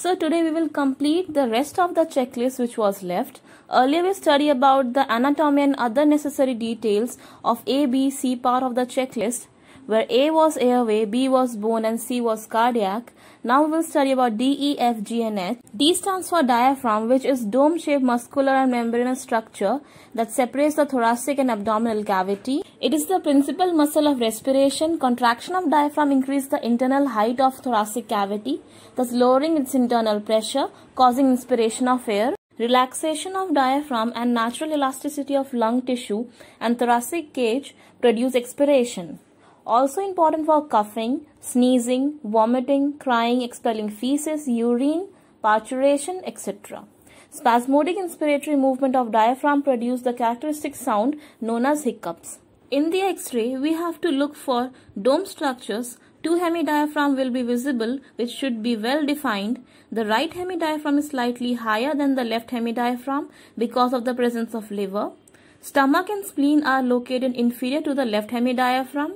So today we will complete the rest of the checklist which was left. Earlier we studied about the anatomy and other necessary details of A, B, C part of the checklist where A was airway, B was bone and C was cardiac. Now we will study about D, E, F, G and H. D stands for diaphragm which is dome-shaped muscular and membranous structure that separates the thoracic and abdominal cavity. It is the principal muscle of respiration. Contraction of diaphragm increases the internal height of thoracic cavity, thus lowering its internal pressure, causing inspiration of air. Relaxation of diaphragm and natural elasticity of lung tissue and thoracic cage produce expiration also important for coughing, sneezing, vomiting, crying, expelling feces, urine, parturation, etc. Spasmodic inspiratory movement of diaphragm produce the characteristic sound known as hiccups. In the X-ray, we have to look for dome structures. Two hemidiaphragm will be visible, which should be well defined. The right hemidiaphragm is slightly higher than the left hemidiaphragm because of the presence of liver. Stomach and spleen are located inferior to the left hemidiaphragm.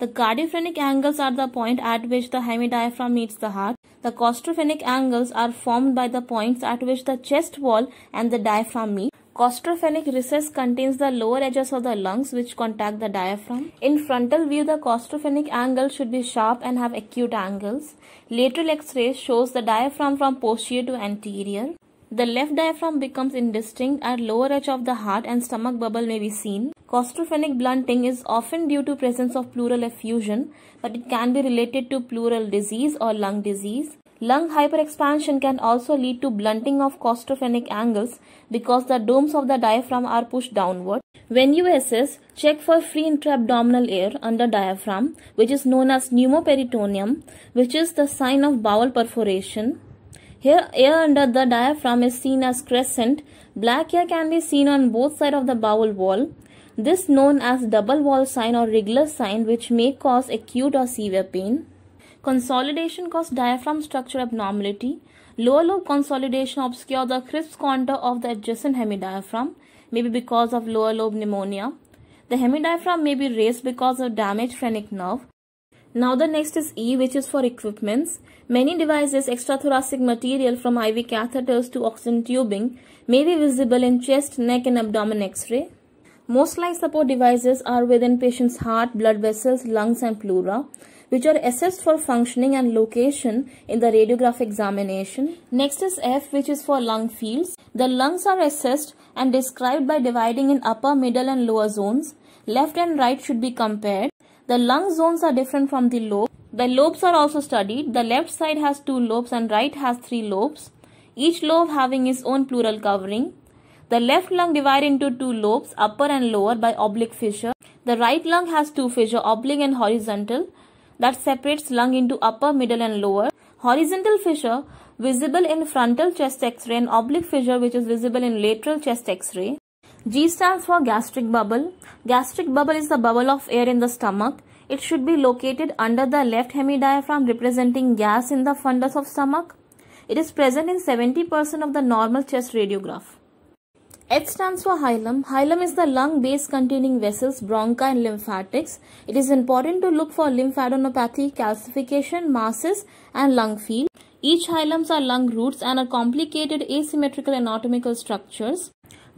The cardiophrenic angles are the point at which the hemidiaphragm meets the heart. The costophrenic angles are formed by the points at which the chest wall and the diaphragm meet. Costophrenic recess contains the lower edges of the lungs which contact the diaphragm. In frontal view, the costophrenic angle should be sharp and have acute angles. Lateral X-ray shows the diaphragm from posterior to anterior. The left diaphragm becomes indistinct at lower edge of the heart and stomach bubble may be seen. Costophenic blunting is often due to presence of pleural effusion, but it can be related to pleural disease or lung disease. Lung hyperexpansion can also lead to blunting of costophenic angles because the domes of the diaphragm are pushed downward. When you assess, check for free intraabdominal abdominal air under diaphragm, which is known as pneumoperitoneum, which is the sign of bowel perforation. Here air under the diaphragm is seen as crescent. Black air can be seen on both sides of the bowel wall. This known as double wall sign or regular sign which may cause acute or severe pain. Consolidation causes diaphragm structure abnormality. Lower lobe consolidation obscure the crisp contour of the adjacent hemidiaphragm, maybe because of lower lobe pneumonia. The hemidiaphragm may be raised because of damaged phrenic nerve. Now the next is E which is for equipments. Many devices, extrathoracic material from IV catheters to oxygen tubing may be visible in chest, neck and abdomen x-ray. Most life support devices are within patient's heart, blood vessels, lungs and pleura which are assessed for functioning and location in the radiograph examination. Next is F which is for lung fields. The lungs are assessed and described by dividing in upper, middle and lower zones. Left and right should be compared. The lung zones are different from the lobe. The lobes are also studied. The left side has two lobes and right has three lobes, each lobe having its own pleural covering. The left lung divided into two lobes, upper and lower by oblique fissure. The right lung has two fissure, oblique and horizontal, that separates lung into upper, middle and lower. Horizontal fissure visible in frontal chest x-ray and oblique fissure which is visible in lateral chest x-ray. G stands for gastric bubble. Gastric bubble is the bubble of air in the stomach. It should be located under the left hemidiaphragm representing gas in the fundus of stomach. It is present in 70% of the normal chest radiograph. H stands for hilum. Hilum is the lung base containing vessels, bronchi and lymphatics. It is important to look for lymphadenopathy, calcification, masses and lung field. Each hilums are lung roots and are complicated asymmetrical anatomical structures.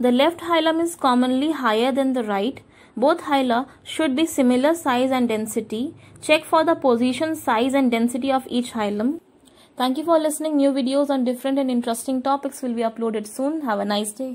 The left hilum is commonly higher than the right. Both hyla should be similar size and density. Check for the position, size and density of each hilum. Thank you for listening. New videos on different and interesting topics will be uploaded soon. Have a nice day.